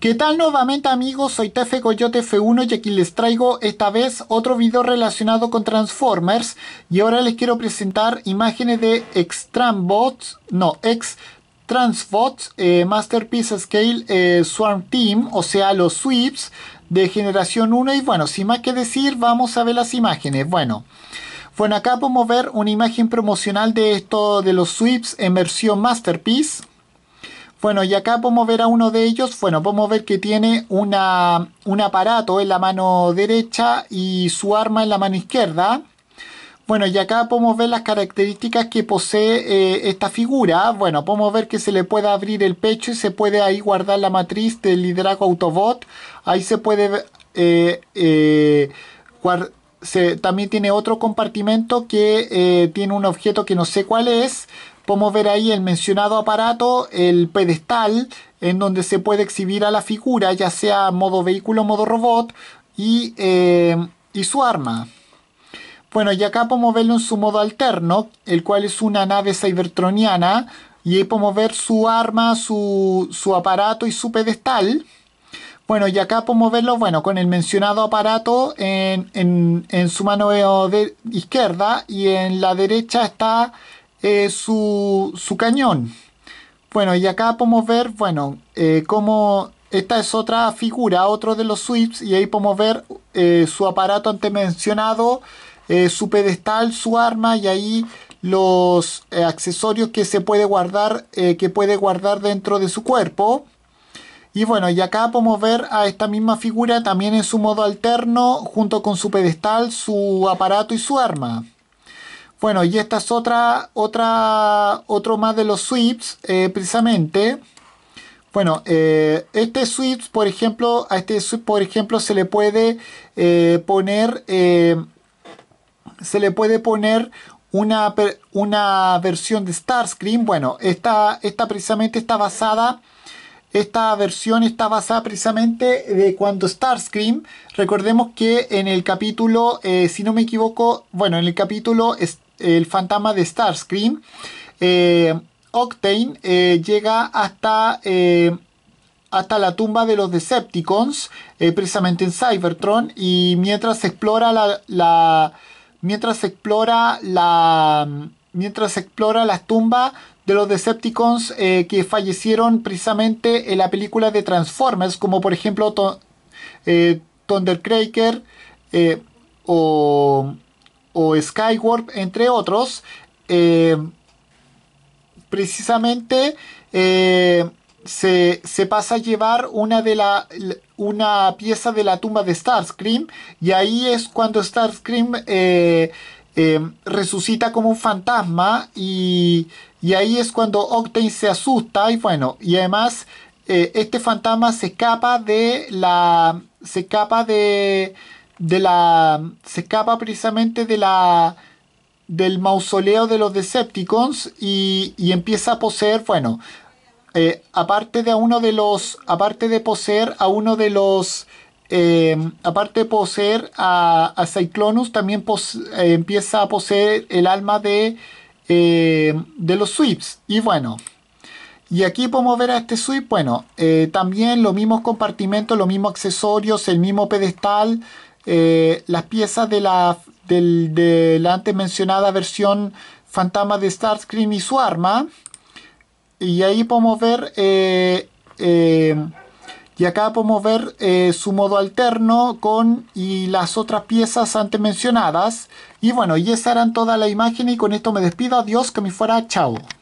¿Qué tal nuevamente amigos? Soy Tefe Coyote F1 y aquí les traigo esta vez otro video relacionado con Transformers y ahora les quiero presentar imágenes de Extrambots, no, Ex eh, Masterpiece Scale eh, Swarm Team, o sea los Sweeps de generación 1 y bueno, sin más que decir vamos a ver las imágenes, bueno... Bueno, acá podemos ver una imagen promocional de esto de los Sweeps en versión Masterpiece. Bueno, y acá podemos ver a uno de ellos, bueno, podemos ver que tiene una, un aparato en la mano derecha y su arma en la mano izquierda. Bueno, y acá podemos ver las características que posee eh, esta figura. Bueno, podemos ver que se le puede abrir el pecho y se puede ahí guardar la matriz del hidrago Autobot. Ahí se puede eh, eh, guardar también tiene otro compartimento que eh, tiene un objeto que no sé cuál es. Podemos ver ahí el mencionado aparato, el pedestal, en donde se puede exhibir a la figura, ya sea modo vehículo, modo robot, y, eh, y su arma. Bueno, y acá podemos verlo en su modo alterno, el cual es una nave cybertroniana, y ahí podemos ver su arma, su aparato y su pedestal. Bueno, y acá podemos verlo, bueno, con el mencionado aparato en, su mano izquierda y en la derecha está eh, su, cañón. Bueno, y acá podemos ver, bueno, como eh, cómo esta es otra figura, otro de los sweeps, y ahí podemos ver eh, su aparato antes mencionado, su pedestal, su arma y ahí los accesorios que se puede guardar, que puede guardar dentro de su cuerpo. Y bueno, y acá podemos ver a esta misma figura también en su modo alterno, junto con su pedestal, su aparato y su arma. Bueno, y esta es otra, otra, otro más de los sweeps, eh, precisamente. Bueno, eh, este sweep, por ejemplo, a este sweep, por ejemplo, se le puede eh, poner, se le puede poner una, una versión de Starscream. Bueno, esta, esta precisamente está basada esta versión está basada precisamente de cuando Starscream, recordemos que en el capítulo, eh, si no me equivoco, bueno, en el capítulo El fantasma de Starscream, eh, Octane eh, llega hasta, hasta la tumba de los Decepticons, precisamente en Cybertron, y mientras explora la, la mientras explora la mientras explora la tumba... de los Decepticons eh, que fallecieron precisamente en la película de Transformers, como por ejemplo eh, Thundercracker eh, o, o Skywarp, entre otros. Eh, precisamente se, pasa a llevar una, de la, una pieza de la tumba de Starscream y ahí es cuando Starscream Em, resucita como un fantasma y, ahí es cuando Octane se asusta y bueno, y además eh, este fantasma se escapa de la... se escapa de... de la... se escapa precisamente de la del mausoleo de los Decepticons y, empieza a poseer, bueno, eh, aparte de a uno de los, aparte de poseer a uno de los eh, aparte de poseer a, Cyclonus, también eh, empieza a poseer el alma eh, de, los sweeps. Y bueno, y aquí podemos ver a este sweep, bueno, también los mismos compartimentos, los mismos accesorios, el mismo pedestal, las piezas de la, de la antes mencionada versión fantasma de Starscream y su arma. Y ahí podemos ver... Y acá podemos ver eh, su modo alterno con y las otras piezas antes mencionadas. Y bueno, y esa toda la imagen y con esto me despido. Adiós, que me fuera. Chao.